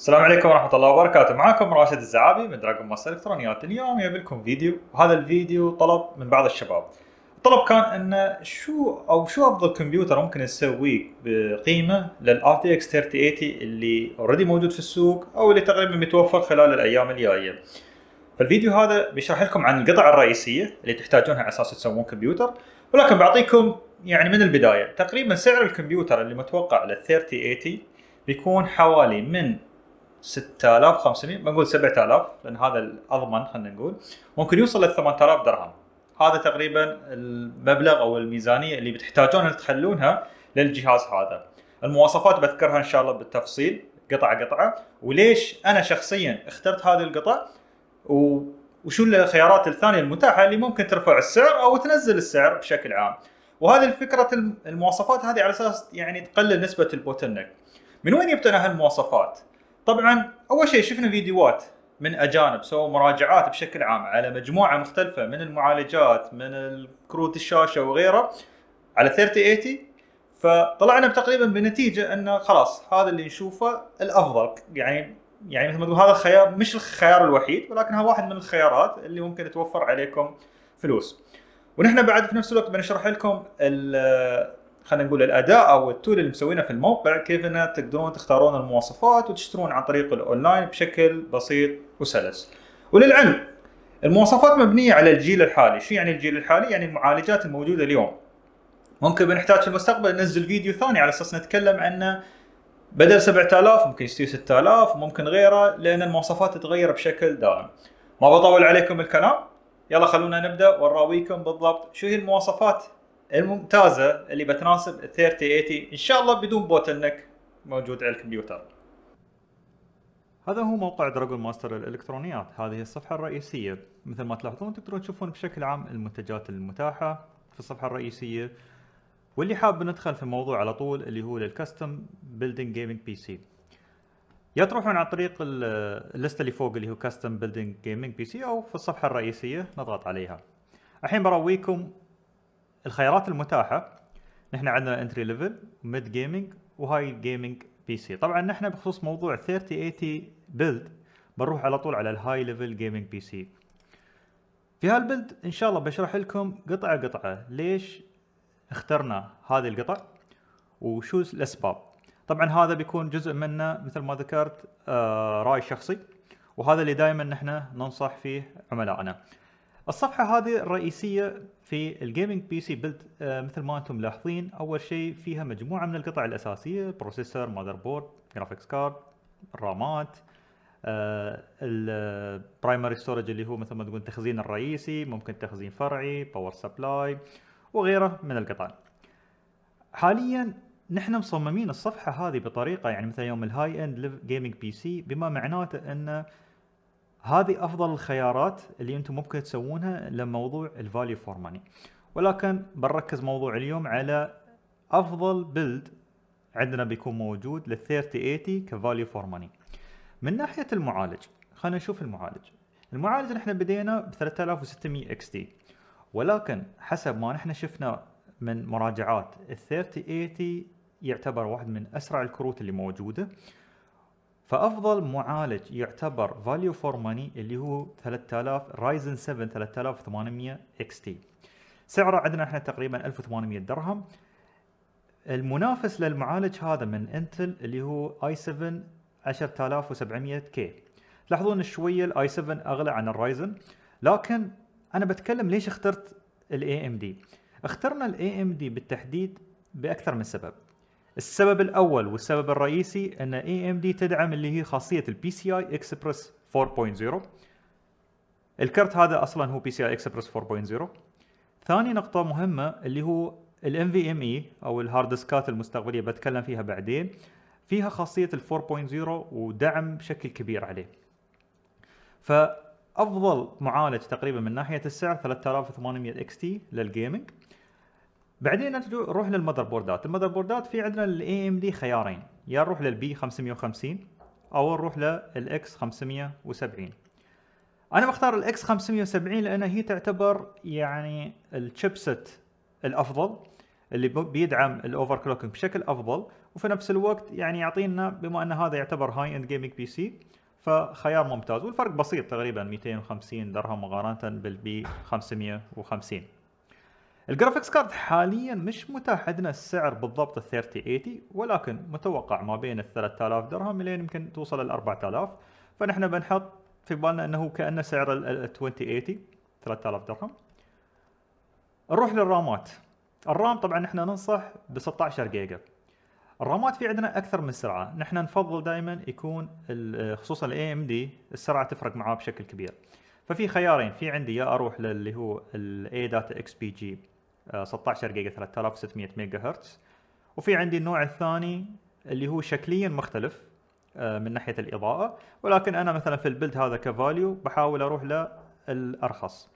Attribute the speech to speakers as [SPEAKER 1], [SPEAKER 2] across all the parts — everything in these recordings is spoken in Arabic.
[SPEAKER 1] السلام عليكم ورحمة الله وبركاته معكم راشد الزعابي من دراجون ماستر الكترونيات اليوم جايب لكم فيديو وهذا الفيديو طلب من بعض الشباب الطلب كان انه شو او شو افضل كمبيوتر ممكن نسويه بقيمه للـ RTX 3080 اللي اوريدي موجود في السوق او اللي تقريبا متوفر خلال الايام الجايه فالفيديو هذا بيشرح لكم عن القطع الرئيسيه اللي تحتاجونها على اساس تسوون كمبيوتر ولكن بعطيكم يعني من البدايه تقريبا سعر الكمبيوتر اللي متوقع لل 3080 بيكون حوالي من 6500 بنقول 7000 لان هذا الاضمن خلينا نقول ممكن يوصل ل 8000 درهم هذا تقريبا المبلغ او الميزانيه اللي بتحتاجون تخلونها للجهاز هذا المواصفات بذكرها ان شاء الله بالتفصيل قطعه قطعه وليش انا شخصيا اخترت هذه القطع و وشو الخيارات الثانيه المتاحه اللي ممكن ترفع السعر او تنزل السعر بشكل عام وهذه الفكره المواصفات هذه على اساس يعني تقلل نسبه البوتنك من وين جبت انا هالمواصفات طبعا اول شيء شفنا فيديوهات من اجانب سووا مراجعات بشكل عام على مجموعه مختلفه من المعالجات من كروت الشاشه وغيره على 3080 فطلعنا تقريبا بنتيجه انه خلاص هذا اللي نشوفه الافضل يعني يعني مثل ما تقول هذا الخيار مش الخيار الوحيد ولكن هو واحد من الخيارات اللي ممكن توفر عليكم فلوس ونحن بعد في نفس الوقت بنشرح لكم خلينا نقول الاداء او التول اللي مسوينه في الموقع كيف انها تقدرون تختارون المواصفات وتشترون عن طريق الاونلاين بشكل بسيط وسلس. وللعلم المواصفات مبنيه على الجيل الحالي، شو يعني الجيل الحالي؟ يعني المعالجات الموجوده اليوم. ممكن بنحتاج في المستقبل ننزل فيديو ثاني على اساس نتكلم عنه بدل 7000 ممكن يصير 6000 ممكن غيره لان المواصفات تتغير بشكل دائم. ما بطول عليكم الكلام، يلا خلونا نبدا ونراويكم بالضبط شو هي المواصفات الممتازه اللي بتناسب 3080 ان شاء الله بدون بوتل نك موجود على الكمبيوتر هذا هو موقع دراجون ماستر الالكترونيات هذه الصفحه الرئيسيه مثل ما تلاحظون تقدرون تشوفون بشكل عام المنتجات المتاحه في الصفحه الرئيسيه واللي حاب ندخل في الموضوع على طول اللي هو للكاستم بيلدينج جيمنج بي سي يا تروحون عن طريق الليست اللي فوق اللي هو كاستم بيلدينج جيمنج بي سي او في الصفحه الرئيسيه نضغط عليها الحين برويكم الخيارات المتاحه نحن عندنا انتري ليفل ميد جيمنج وهاي جيمنج بي سي طبعا نحن بخصوص موضوع 3080 بيلد بنروح على طول على الهاي ليفل جيمنج بي سي في هالبلد ان شاء الله بشرح لكم قطعه قطعه ليش اخترنا هذه القطع وشو الاسباب طبعا هذا بيكون جزء منه مثل ما ذكرت آه راي شخصي وهذا اللي دائما نحن ننصح فيه عملائنا الصفحه هذه الرئيسيه في الجيمنج بي سي بيلد مثل ما انتم ملاحظين اول شيء فيها مجموعه من القطع الاساسيه بروسيسور ماذر بورد جرافيكس كارد رامات آه، البرايمري آه، ستورج اللي هو مثل ما تقول التخزين الرئيسي ممكن تخزين فرعي باور سبلاي وغيره من القطع حاليا نحن مصممين الصفحه هذه بطريقه يعني مثلا يوم الهاي اند جيمنج بي سي بما معناته انه هذه افضل الخيارات اللي انتم ممكن تسوونها لموضوع الفاليو فور ماني ولكن بنركز موضوع اليوم على افضل بيلد عندنا بيكون موجود لل 3080 كفاليو فور ماني من ناحيه المعالج خلينا نشوف المعالج المعالج نحن بدينا ب 3600 اكس تي ولكن حسب ما نحن شفنا من مراجعات ال 3080 يعتبر واحد من اسرع الكروت اللي موجوده فافضل معالج يعتبر فاليو فور ماني اللي هو 3000 رايزن 7 3800 اكس تي سعره عندنا احنا تقريبا 1800 درهم المنافس للمعالج هذا من انتل اللي هو اي 7 10700 كي تلاحظون شويه الاي 7 اغلى عن الرايزن لكن انا بتكلم ليش اخترت الاي ام دي اخترنا الاي ام دي بالتحديد باكثر من سبب السبب الأول والسبب الرئيسي أن اي ام دي تدعم اللي هي خاصية البي سي اي اكسبرس 4.0 الكرت هذا أصلا هو بي سي اي اكسبرس 4.0 ثاني نقطة مهمة اللي هو ال اي e أو الهارد ديسكات المستقبلية بتكلم فيها بعدين فيها خاصية ال 4.0 ودعم بشكل كبير عليه فأفضل معالج تقريبا من ناحية السعر 3800 XT للجيمنج بعدين نروح للمذر بوردات المذر بوردات في عندنا الاي ام دي خيارين يا نروح للبي 550 او نروح للاكس 570 انا بختار الاكس 570 لان هي تعتبر يعني الشيبسيت الافضل اللي بيدعم الاوفر كلوكينج بشكل افضل وفي نفس الوقت يعني يعطينا بما ان هذا يعتبر هاي اند جيمنج بي سي فخيار ممتاز والفرق بسيط تقريبا 250 درهم مقارنه بالبي 550 الجرافيكس كارد حاليا مش متاح عندنا السعر بالضبط ال 3080 ولكن متوقع ما بين ال 3000 درهم لين يمكن توصل ال 4000 فنحن بنحط في بالنا انه كانه سعر ال 2080 3000 درهم نروح للرامات الرام طبعا نحن ننصح ب 16 جيجا الرامات في عندنا اكثر من سرعه نحن نفضل دائما يكون خصوصا الاي ام دي السرعه تفرق معاه بشكل كبير ففي خيارين في عندي يا اروح للي هو الاي داتا اكس بي جي 16 آه، جيجا 3600 ميجا هرتز وفي عندي النوع الثاني اللي هو شكليا مختلف آه، من ناحيه الاضاءه ولكن انا مثلا في البلد هذا كفاليو بحاول اروح للارخص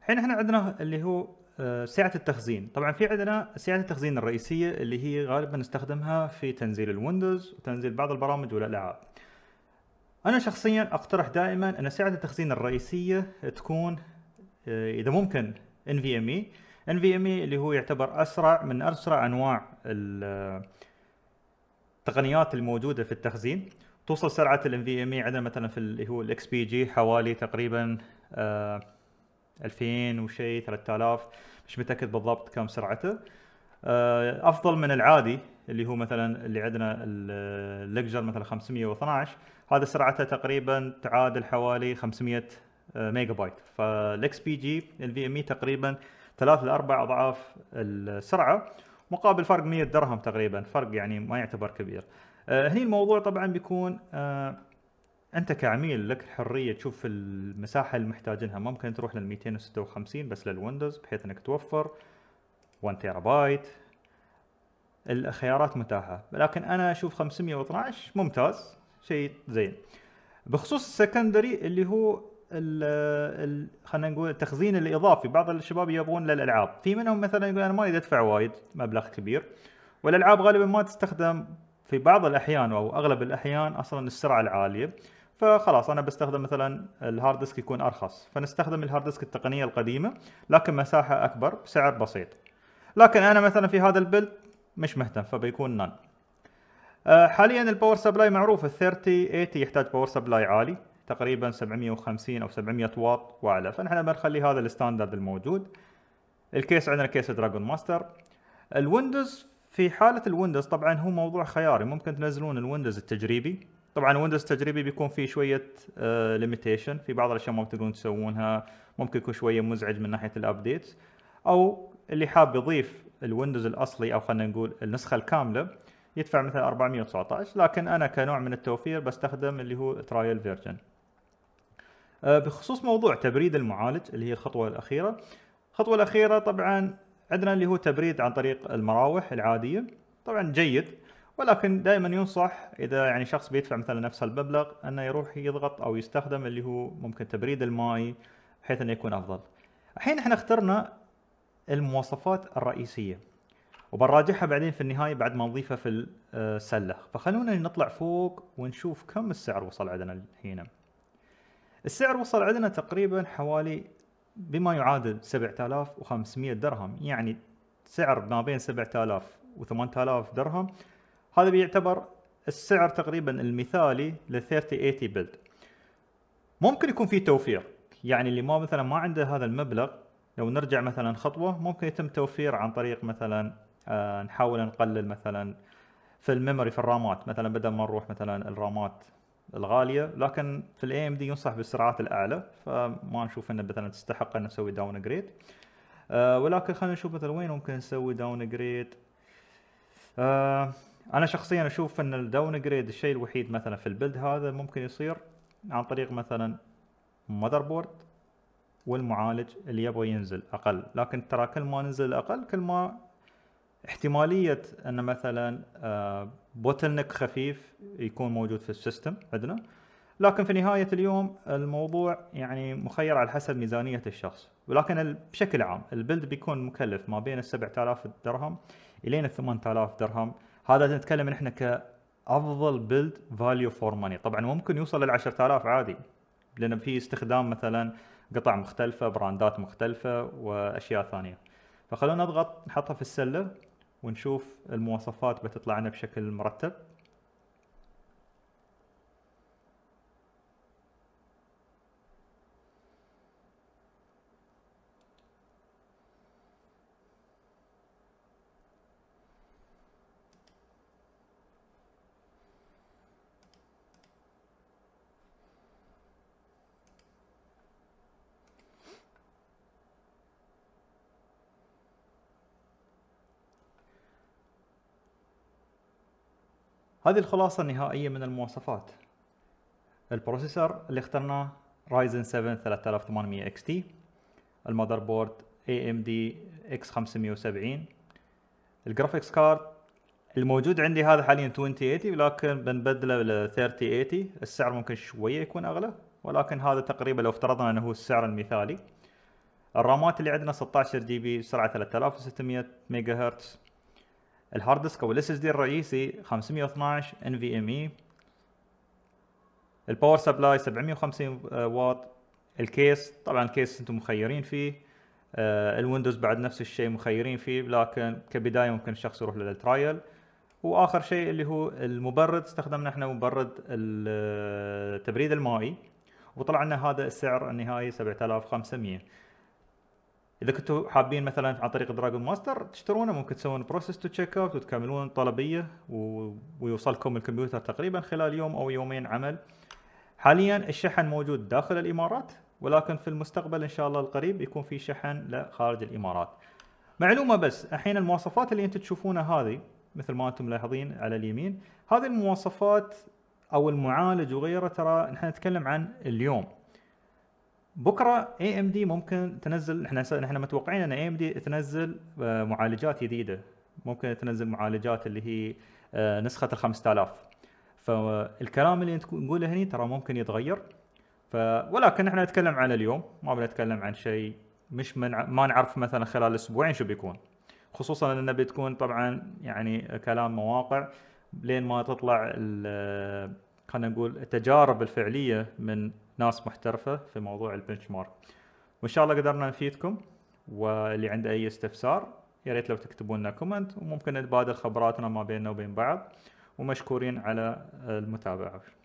[SPEAKER 1] الحين احنا عندنا اللي هو آه، سعه التخزين طبعا في عندنا سعه التخزين الرئيسيه اللي هي غالبا نستخدمها في تنزيل الويندوز وتنزيل بعض البرامج والالعاب انا شخصيا اقترح دائما ان سعه التخزين الرئيسيه تكون اذا ممكن NVMe NVMe اللي هو يعتبر أسرع من أسرع أنواع التقنيات الموجودة في التخزين توصل سرعة ام NVMe عندنا مثلا في اللي هو بي XPG حوالي تقريبا 2000 آه، وشيء 3000 مش متأكد بالضبط كم سرعته آه، افضل من العادي اللي هو مثلا اللي عندنا الليجر مثلا 512 هذا سرعته تقريبا تعادل حوالي 500 ميجا بايت فالاكس بي جي الفي ام اي e تقريبا ثلاث لاربع اضعاف السرعه مقابل فرق 100 درهم تقريبا فرق يعني ما يعتبر كبير آه، هني الموضوع طبعا بيكون آه، انت كعميل لك الحريه تشوف المساحه اللي محتاجينها ممكن تروح لل 256 بس للويندوز بحيث انك توفر 1 تيرا بايت الخيارات متاحه لكن انا اشوف 512 ممتاز شيء زين بخصوص السكندري اللي هو خلينا نقول التخزين الاضافي بعض الشباب يبغون للالعاب في منهم مثلا يقول انا ما اريد ادفع وايد مبلغ كبير والالعاب غالبا ما تستخدم في بعض الاحيان او اغلب الاحيان اصلا السرعه العاليه فخلاص انا بستخدم مثلا الهارد ديسك يكون ارخص فنستخدم الهارد ديسك التقنيه القديمه لكن مساحه اكبر بسعر بسيط لكن انا مثلا في هذا البلد مش مهتم فبيكون نان آه، حاليا الباور سبلاي معروف ال 3080 يحتاج باور سبلاي عالي تقريبا 750 او 700 واط واعلى فنحن بنخلي هذا الستاندرد الموجود الكيس عندنا كيس دراجون ماستر الويندوز في حالة الويندوز طبعا هو موضوع خياري ممكن تنزلون الويندوز التجريبي طبعا الويندوز التجريبي بيكون فيه شوية ليميتيشن آه، في بعض الاشياء ما تقدرون تسوونها ممكن يكون شوية مزعج من ناحية الابديتس او اللي حاب يضيف الويندوز الاصلي او خلينا نقول النسخة الكاملة يدفع مثلا 419 لكن انا كنوع من التوفير بستخدم اللي هو ترايل فيرجن آه، بخصوص موضوع تبريد المعالج اللي هي الخطوه الاخيره الخطوه الاخيره طبعا عندنا اللي هو تبريد عن طريق المراوح العاديه طبعا جيد ولكن دائما ينصح اذا يعني شخص بيدفع مثلا نفس المبلغ انه يروح يضغط او يستخدم اللي هو ممكن تبريد الماء بحيث انه يكون افضل الحين احنا اخترنا المواصفات الرئيسيه وبنراجعها بعدين في النهايه بعد ما نضيفها في آه، السله فخلونا نطلع فوق ونشوف كم السعر وصل عندنا هنا السعر وصل عندنا تقريبا حوالي بما يعادل 7500 درهم يعني سعر ما بين 7000 و 8000 درهم هذا بيعتبر السعر تقريبا المثالي ل 3080 بيلد ممكن يكون في توفير يعني اللي ما مثلا ما عنده هذا المبلغ لو نرجع مثلا خطوه ممكن يتم توفير عن طريق مثلا آه نحاول نقلل مثلا في الميموري في الرامات مثلا بدل ما نروح مثلا الرامات الغاليه لكن في الاي ام دي ينصح بالسرعات الاعلى فما نشوف انه مثلا تستحق ان نسوي داون جريد أه ولكن خلينا نشوف مثلا وين ممكن نسوي داون جريد أه انا شخصيا اشوف ان الداون جريد الشيء الوحيد مثلا في البلد هذا ممكن يصير عن طريق مثلا مذر بورد والمعالج اللي يبغى ينزل اقل لكن ترى كل ما ننزل اقل كل ما احتماليه ان مثلا بوتلنك آه، خفيف يكون موجود في السيستم عندنا لكن في نهايه اليوم الموضوع يعني مخير على حسب ميزانيه الشخص ولكن بشكل عام البلد بيكون مكلف ما بين ال 7000 درهم الين الثمان 8000 درهم هذا نتكلم نحن كافضل بلد فاليو فور ماني طبعا ممكن يوصل لل 10000 عادي لان في استخدام مثلا قطع مختلفه براندات مختلفه واشياء ثانيه فخلونا نضغط نحطها في السله ونشوف المواصفات بتطلع لنا بشكل مرتب هذه الخلاصة النهائية من المواصفات البروسيسور اللي اخترناه رايزن 7 3800 XT المذر بورد AMD X570 الجرافيكس كارد الموجود عندي هذا حاليا 2080 لكن بنبدله ل 3080 السعر ممكن شويه يكون اغلى ولكن هذا تقريبا لو افترضنا انه هو السعر المثالي الرامات اللي عندنا 16 جي بي سرعه 3600 ميجا هرتز الهارد ديسك او الاس اس دي الرئيسي 512 ان في ام اي الباور سبلاي 750 واط الكيس طبعا الكيس انتم مخيرين فيه آه، الويندوز بعد نفس الشيء مخيرين فيه لكن كبدايه ممكن الشخص يروح للترايل واخر شيء اللي هو المبرد استخدمنا احنا مبرد التبريد آه، المائي وطلع لنا هذا السعر النهائي 7500 اذا كنتوا حابين مثلا عن طريق دراجون ماستر تشترونه ممكن تسوون بروسس تو تشيك اوت وتكملون طلبيه و... ويوصلكم الكمبيوتر تقريبا خلال يوم او يومين عمل حاليا الشحن موجود داخل الامارات ولكن في المستقبل ان شاء الله القريب يكون في شحن لخارج الامارات معلومه بس الحين المواصفات اللي انتم تشوفونها هذه مثل ما انتم ملاحظين على اليمين هذه المواصفات او المعالج وغيره ترى نحن نتكلم عن اليوم بكره اي ام دي ممكن تنزل احنا احنا متوقعين ان اي ام دي تنزل آه، معالجات جديده ممكن تنزل معالجات اللي هي آه، نسخه ال 5000 فالكلام اللي نقوله هنا ترى ممكن يتغير ف ولكن احنا نتكلم عن اليوم ما بنتكلم عن شيء مش من ما نعرف مثلا خلال اسبوعين شو بيكون خصوصا انه بتكون طبعا يعني كلام مواقع لين ما تطلع آه، خلينا نقول التجارب الفعليه من ناس محترفه في موضوع البنش مارك وان شاء الله قدرنا نفيدكم واللي عنده اي استفسار يا ريت لو تكتبون لنا كومنت وممكن نتبادل خبراتنا ما بيننا وبين بعض ومشكورين على المتابعه